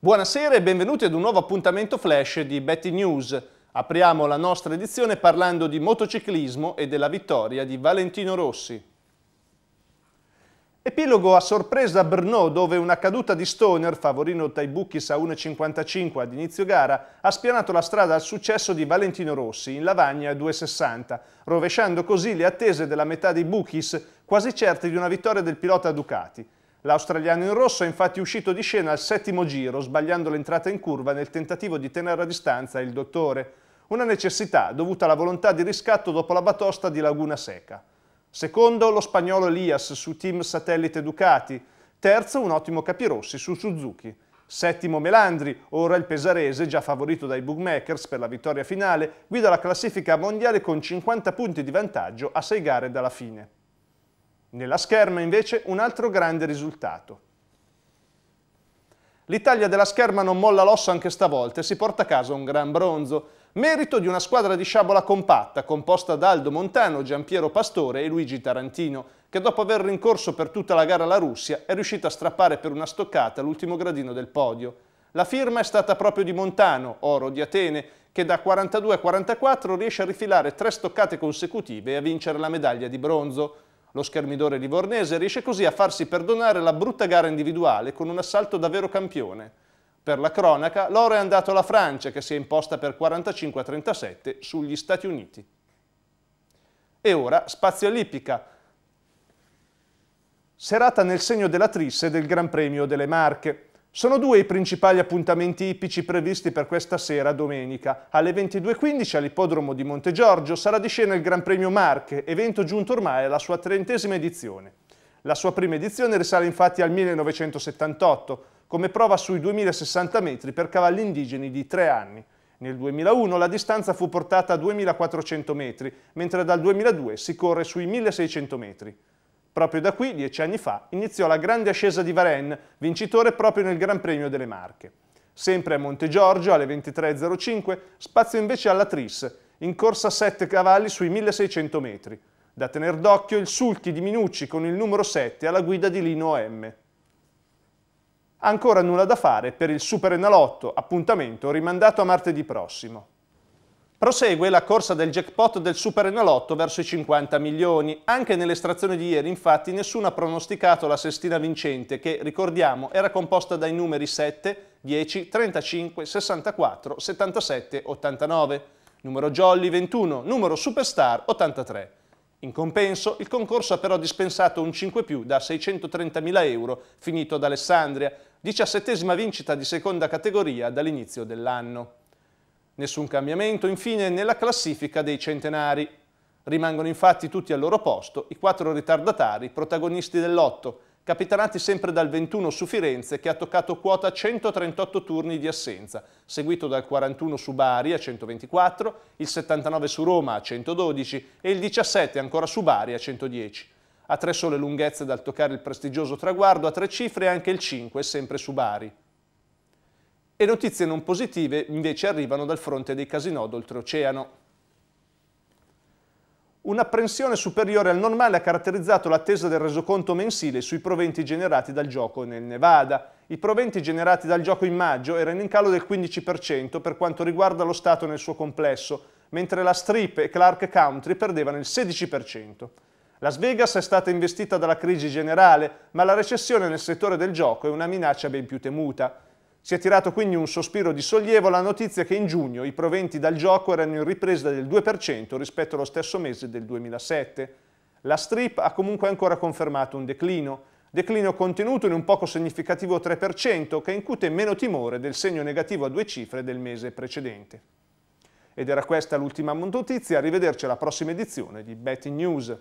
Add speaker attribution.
Speaker 1: Buonasera e benvenuti ad un nuovo appuntamento flash di Betty News. Apriamo la nostra edizione parlando di motociclismo e della vittoria di Valentino Rossi. Epilogo a sorpresa a Brno dove una caduta di Stoner, favorino dai Bukis a 1,55 ad inizio gara, ha spianato la strada al successo di Valentino Rossi in Lavagna a 2,60, rovesciando così le attese della metà dei Bukis, quasi certe di una vittoria del pilota Ducati. L'australiano in rosso è infatti uscito di scena al settimo giro, sbagliando l'entrata in curva nel tentativo di tenere a distanza il dottore, una necessità dovuta alla volontà di riscatto dopo la batosta di Laguna Seca. Secondo lo spagnolo Elias su team satellite Ducati, terzo un ottimo Capirossi su Suzuki, settimo Melandri, ora il pesarese già favorito dai bookmakers per la vittoria finale, guida la classifica mondiale con 50 punti di vantaggio a 6 gare dalla fine. Nella scherma invece un altro grande risultato. L'Italia della scherma non molla l'osso anche stavolta e si porta a casa un gran bronzo, merito di una squadra di sciabola compatta composta da Aldo Montano, Giampiero Pastore e Luigi Tarantino, che dopo aver rincorso per tutta la gara la Russia è riuscito a strappare per una stoccata l'ultimo gradino del podio. La firma è stata proprio di Montano, oro di Atene, che da 42 a 44 riesce a rifilare tre stoccate consecutive e a vincere la medaglia di bronzo. Lo schermidore livornese riesce così a farsi perdonare la brutta gara individuale con un assalto davvero campione. Per la cronaca, l'oro è andato alla Francia che si è imposta per 45-37 sugli Stati Uniti. E ora spazio all'ippica. Serata nel segno della trisse del Gran Premio delle Marche. Sono due i principali appuntamenti ipici previsti per questa sera domenica. Alle 22.15 all'ippodromo di Monte Giorgio sarà di scena il Gran Premio Marche, evento giunto ormai alla sua trentesima edizione. La sua prima edizione risale infatti al 1978, come prova sui 2060 metri per cavalli indigeni di tre anni. Nel 2001 la distanza fu portata a 2400 metri, mentre dal 2002 si corre sui 1600 metri. Proprio da qui, dieci anni fa, iniziò la grande ascesa di Varenne, vincitore proprio nel Gran Premio delle Marche. Sempre a Monte Giorgio, alle 23.05, spazio invece alla Tris, in corsa a 7 cavalli sui 1600 metri. Da tener d'occhio il sulchi di Minucci con il numero 7 alla guida di Lino M. Ancora nulla da fare per il Super Enalotto, appuntamento rimandato a martedì prossimo. Prosegue la corsa del jackpot del Super Enalotto verso i 50 milioni. Anche nell'estrazione di ieri, infatti, nessuno ha pronosticato la sestina vincente, che, ricordiamo, era composta dai numeri 7, 10, 35, 64, 77, 89, numero Jolly 21, numero Superstar 83. In compenso, il concorso ha però dispensato un 5 più da 630.000 euro, finito ad Alessandria, diciassettesima vincita di seconda categoria dall'inizio dell'anno. Nessun cambiamento infine nella classifica dei centenari. Rimangono infatti tutti al loro posto i quattro ritardatari protagonisti dell'otto, capitanati sempre dal 21 su Firenze che ha toccato quota 138 turni di assenza, seguito dal 41 su Bari a 124, il 79 su Roma a 112 e il 17 ancora su Bari a 110. A tre sole lunghezze dal toccare il prestigioso traguardo, a tre cifre anche il 5, sempre su Bari. E notizie non positive invece arrivano dal fronte dei casinò d'oltreoceano. Un'apprensione superiore al normale ha caratterizzato l'attesa del resoconto mensile sui proventi generati dal gioco nel Nevada. I proventi generati dal gioco in maggio erano in calo del 15% per quanto riguarda lo Stato nel suo complesso, mentre la Strip e Clark Country perdevano il 16%. Las Vegas è stata investita dalla crisi generale, ma la recessione nel settore del gioco è una minaccia ben più temuta. Si è tirato quindi un sospiro di sollievo la notizia che in giugno i proventi dal gioco erano in ripresa del 2% rispetto allo stesso mese del 2007. La strip ha comunque ancora confermato un declino, declino contenuto in un poco significativo 3% che incute meno timore del segno negativo a due cifre del mese precedente. Ed era questa l'ultima notizia, arrivederci alla prossima edizione di Betting News.